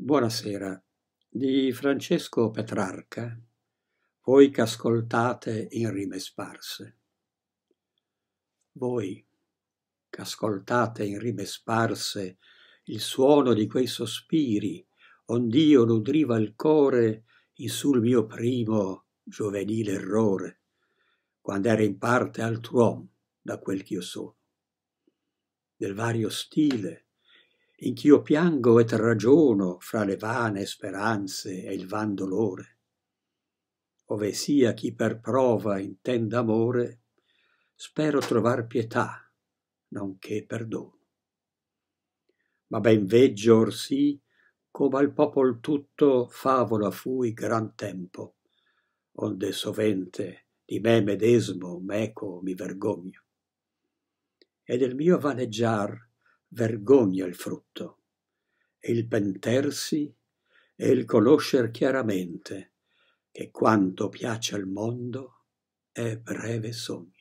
Buonasera di Francesco Petrarca, voi che ascoltate in rime sparse. Voi che ascoltate in rime sparse il suono di quei sospiri, ond'io nudriva il core in sul mio primo giovenile errore, quando era in parte altruom da quel ch'io sono. Del vario stile, in ch'io piango e ragiono fra le vane speranze e il van dolore ove sia chi per prova intenda amore spero trovar pietà nonché perdono ma ben veggio or sì come al popol tutto favola fui gran tempo onde sovente di me medesmo meco mi vergogno e del mio vaneggiar vergogna il frutto, e il pentersi e il conoscer chiaramente che quanto piace al mondo è breve sogno.